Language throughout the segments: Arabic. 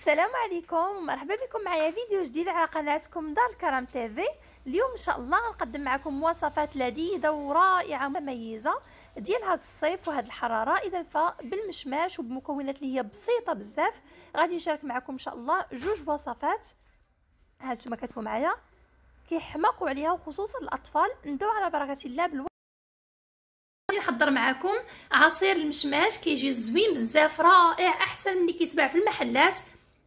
السلام عليكم ومرحبا بكم معايا فيديو جديد على قناتكم دار الكرم تيفي اليوم ان شاء الله غنقدم معكم وصفات لذيذه ورائعه مميزه ديال هذا الصيف وهاد الحراره اذا فبالمشماش وبمكونات اللي هي بسيطه بزاف غادي نشارك معكم ان شاء الله جوج وصفات ها نتوما كتفوا معايا كيحماقوا عليها وخصوصا الاطفال ندعو على بركه الله بال نحضر معكم عصير المشماش كيجي زوين بزاف رائع احسن من اللي كيتباع في المحلات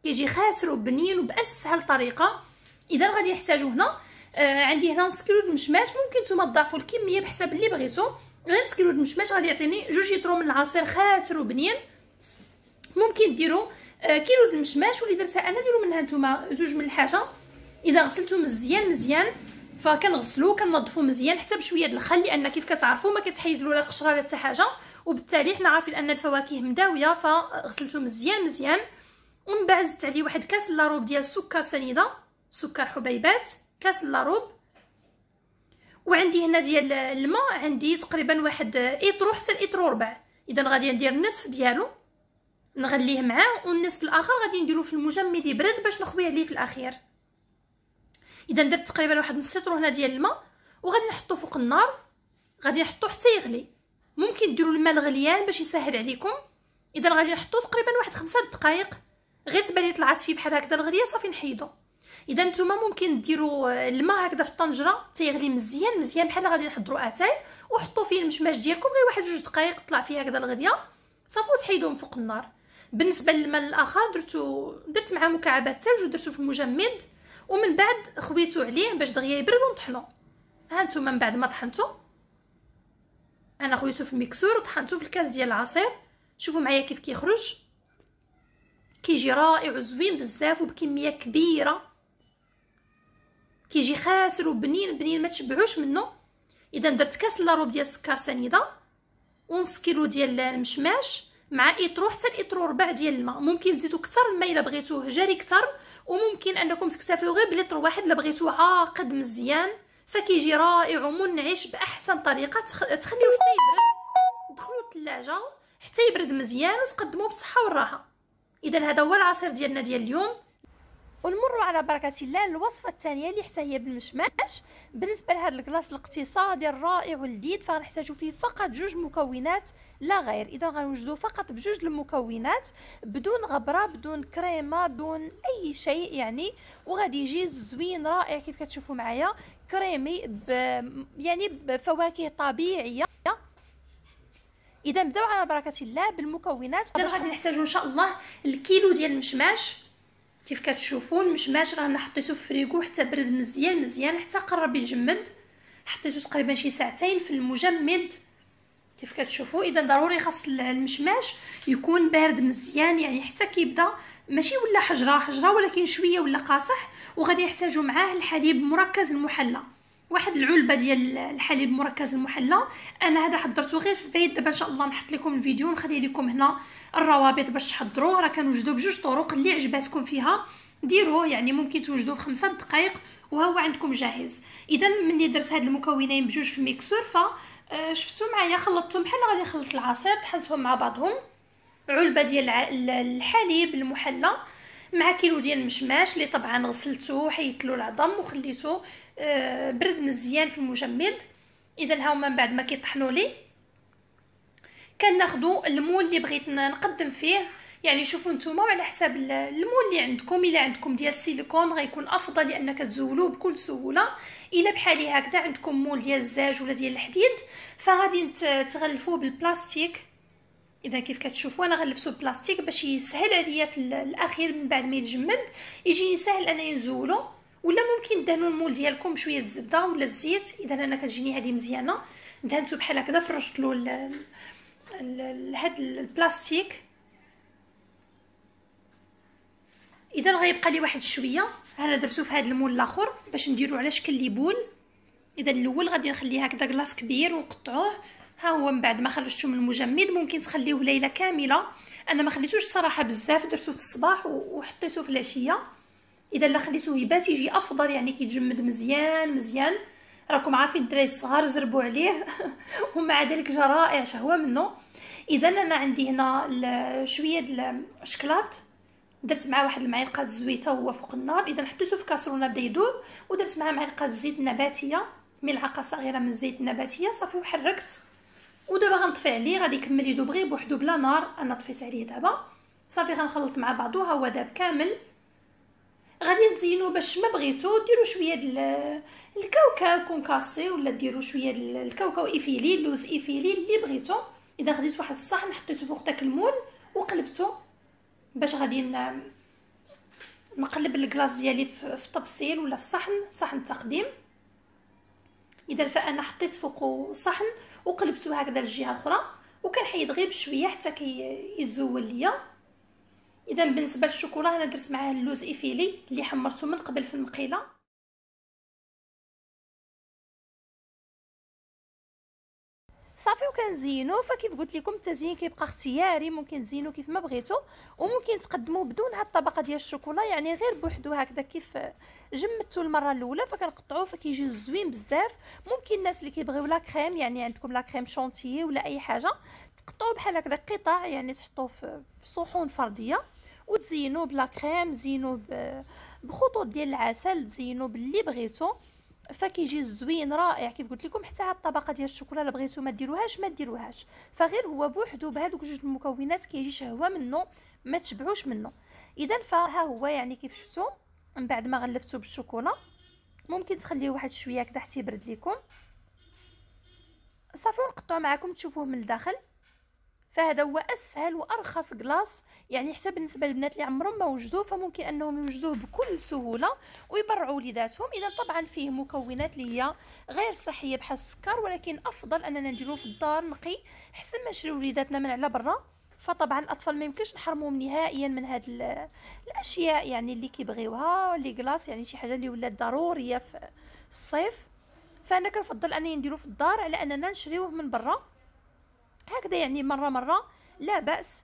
كيجي خاسر وبنين وباسهل طريقه اذا غادي نحتاجو هنا آه عندي هنا نص كيلو د المشماش ممكن نتوما تضاعفوا الكميه بحسب اللي بغيتو غير نص كيلو د المشماش غادي يعطيني جوج يترو من العصير خاسر وبنين ممكن ديروا آه كيلو د المشماش واللي درتها انا ديروا منها نتوما زوج من الحاجه اذا غسلتو مزيان مزيان فكنغسلو كننظفو مزيان حتى بشويه د الخل لان كيف كتعرفوا ما كتحيد لا قشره لا حتى حاجه وبالتالي حنا عارفين ان الفواكه مداويه فغسلتو مزيان مزيان ومن بعد زدت عليه واحد كاس لاروب ديال السكر سنيده سكر حبيبات كاس لاروب وعندي هنا ديال الماء عندي تقريبا واحد ايترو حتى ايترو ربع اذا غادي ندير النصف ديالو نغليه معاه والنصف الاخر غادي نديرو في المجمد يبرد باش نخويه عليه في الاخير اذا درت تقريبا واحد نص ايترو هنا ديال الماء وغادي نحطو فوق النار غادي نحطو حتى يغلي ممكن ديروا الماء الغليان باش يسهل عليكم اذا غادي نحطو تقريبا واحد خمسة دقائق غير تبان لي طلعت فيه بحال هكذا الغليه صافي نحيدو اذا نتوما ممكن ديروا الماء هكذا في الطنجره تيغلي مزيان مزيان بحال غادي نحضروا اتاي وحطوا فيه المشماش ديالكم غير واحد جوج دقائق طلع فيه هكذا الغليه صافي وتحيدوه من فوق النار بالنسبه للماء الاخر درتو درت معاه مكعبات الثلج ودرتو في المجمد ومن بعد خويتو عليه باش دغيا يبرد ونطحنو ها نتوما من بعد ما طحنتو انا خويتو في الميكسور وطحنتو في الكاس ديال العصير شوفوا معايا كيف كيخرج كيجي رائع وزوين بزاف وبكميه كبيره كيجي خاسر وبنين بنين ما تشبعوش منه اذا درت كاس لاروب ديال السكر سنيده ونص كيلو ديال المشماش مع ايترو حتى ايترو ربع ديال الماء ممكن تزيدو كتر الماء الا بغيتوه جاري كتر وممكن انكم تكتفيو غير بلتر واحد الا بغيتوه عاقد مزيان فكيجي رائع ومنعش باحسن طريقه تخليوه حتى يبرد دخلوا الثلاجه حتى يبرد مزيان وتقدموه بالصحه والراحه اذا هذا هو العصير ديالنا ديال اليوم ونمروا على بركه الله الوصفه الثانيه اللي حتى هي بالمشماش بالنسبه لهذا الكلاص الاقتصادي الرائع واللذيذ فغنحتاجو فيه فقط جوج مكونات لا غير اذا غنوجدو فقط بجوج المكونات بدون غبره بدون كريمه بدون اي شيء يعني وغادي يجي زوين رائع كيف كتشوفوا معايا كريمي ب يعني بفواكه طبيعيه اذا نبداو على بركه الله بالمكونات دابا غادي نحتاجو ان شاء الله الكيلو ديال المشماش كيف كتشوفوا المشماش راه حطيته في الفريكو حتى برد مزيان مزيان حتى قرب يجمد حطيته تقريبا شي ساعتين في المجمد كيف كتشوفوا اذا ضروري خاص المشماش يكون بارد مزيان يعني حتى كيبدا ماشي ولا حجره حجره ولكن شويه ولا قاصح وغادي يحتاجوا معاه الحليب مركز المحلى واحد العلبه ديال الحليب مركز المحلى انا هذا حضرته غير في البيت دابا ان شاء الله نحط لكم الفيديو ونخلي لكم هنا الروابط باش تحضروه راه كنوجدوا بجوج طرق اللي عجباتكم فيها ديروه يعني ممكن توجدوه في خمسة دقائق وهو عندكم جاهز اذا ملي درت هاد المكونين بجوج في ميكسور ف آه، شفتو معايا خلطتهم بحال غادي نخلط العصير طحنتهم مع بعضهم علبه ديال الحليب المحلى مع كيلو ديال المشماش اللي طبعا غسلته حيدت له العظم وخليته آه، برد مزيان في المجمد اذا هاهما من بعد ما كيطحنوا لي كناخذوا المول اللي بغيت نقدم فيه يعني شوفوا نتوما على حساب المول اللي عندكم الا عندكم ديال السيليكون غيكون افضل لان كتزولوه بكل سهوله الا بحالي هكذا عندكم مول ديال الزاج ولا ديال الحديد فغادي تغلفوه بالبلاستيك اذا كيف كتشوفوا انا غنلبسو بلاستيك باش يسهل عليا في الاخير من بعد ما يتجمد يجيني ساهل انني نزولو ولا ممكن دهنوا المول ديالكم بشويه الزبده ولا الزيت اذا انا كتجيني هذه مزيانه دهنتو بحال هكذا فرشت له هاد البلاستيك اذا غيبقى لي واحد شويه انا درتو في هذا المول الاخر باش نديرو على شكل ليبول اذا الاول غادي نخليه هكذا كلاص كبير ونقطعوه ها هو من بعد ما خرجته من المجمد ممكن تخليوه ليله كامله انا ما خليتوش صراحه بزاف درتو في الصباح وحطيته في العشيه اذا لا خليتوه يبات يجي افضل يعني كيتجمد مزيان مزيان راكم عارفين الدراري الصغار زربوا عليه ومع ذلك جا رائع شهوه منه اذا انا عندي هنا شويه الشكلاط درت معاه واحد المعلقه الزويته وهو فوق النار اذا حطيته في كاسرونه بدا يذوب ودرت معاه معلقه الزيت النباتيه ملعقه صغيره من الزيت النباتيه صافي وحركت ودابا غنطفي عليه غادي يكمل يدوب غير بوحدو بلا نار انا طفيت عليه دابا صافي غنخلط مع بعضو ها هو داب كامل غادي نزينو باش ما بغيتو ديرو شويه ديال الكاوكاو كونكاسي ولا ديرو شويه ديال الكاوكاو ايفيلي اللوز ايفيلي اللي بغيتو اذا خديت واحد الصحن حطيتو فوق داك المول وقلبتو باش غادي نقلب الكلاص ديالي في طبسيل ولا في صحن صحن تقديم اذا فانا حطيت فوق صحن وقلبته هكذا للجهه الاخرى وكنحيد غير بشويه حتى كيتزول ليا اذا بالنسبه للشوكولا انا درت معاه اللوز ايفيلي اللي حمرته من قبل في المقيله صافي وكنزينو فكيف قلت لكم التزيين كيبقى اختياري ممكن تزينو كيف ما بغيتو وممكن تقدموه بدون هاد الطبقه ديال الشوكولا يعني غير بوحدو هكذا كيف جمدتو المره الاولى فكنقطعوه فكيجي زوين بزاف ممكن الناس اللي كيبغيو لا كريم يعني عندكم لا كريم شونتيي ولا اي حاجه تقطعوه بحال هكذا قطع يعني تحطوه في صحون فرديه وتزينوه بلا كريم زينوه بخطوط ديال العسل تزينو باللي بغيتو فكيجي زوين رائع كيف قلت لكم حتى هاد الطبقه ديال الشوكولا الا بغيتو ما ديروهاش ما ديروهاش فغير هو بوحدو بهذوك جوج المكونات كيجي شهوه منه ما تشبعوش منه اذا فها هو يعني كيف شفتو من بعد ما غلفتو بالشوكولا ممكن تخليه واحد شويه هكذا حتى يبرد لكم صافي ونقطعو معكم تشوفوه من الداخل فهذا هو اسهل وارخص كلاص يعني حتى بالنسبه للبنات اللي عمرهم ما وجدوه فممكن انهم يوجدوه بكل سهوله ويبرعوا وليداتهم اذا طبعا فيه مكونات اللي هي غير صحيه بحال السكر ولكن افضل اننا نديروه في الدار نقي حسن ما نشريو وليداتنا من على برا فطبعا الاطفال ما يمكنش نحرموهم نهائيا من هاد الاشياء يعني اللي كيبغيوها لي كلاص يعني شي حاجه اللي ولات ضروريه في الصيف فانا كنفضل انني نديرو في الدار على اننا نشريوه من برا هكذا يعني مره مره لا باس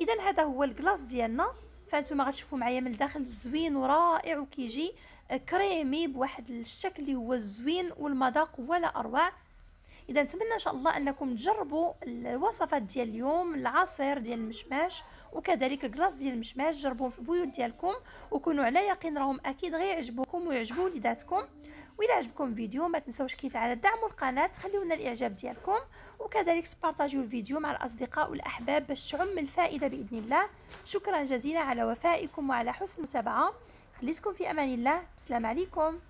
اذا هذا هو الكلاص ديالنا فانتوما غتشوفوا معايا من الداخل زوين ورائع وكيجي آه، كريمي بواحد الشكل اللي هو زوين والمذاق ولا اروع اذا نتمنى ان شاء الله انكم تجربوا الوصفات ديال اليوم العصير ديال المشماش وكذلك الكلاص ديال المشماش جربوهم في البيوت ديالكم وكونوا على يقين راهم اكيد غيعجبوكم ويعجبوا وليداتكم وإذا عجبكم الفيديو ما تنسوش كيف على دعموا القناة خليونا الإعجاب ديالكم وكذلك تبارطاجيو الفيديو مع الأصدقاء والأحباب باش تعم الفائدة بإذن الله شكرا جزيلا على وفائكم وعلى حسن المتابعة خليتكم في أمان الله السلام عليكم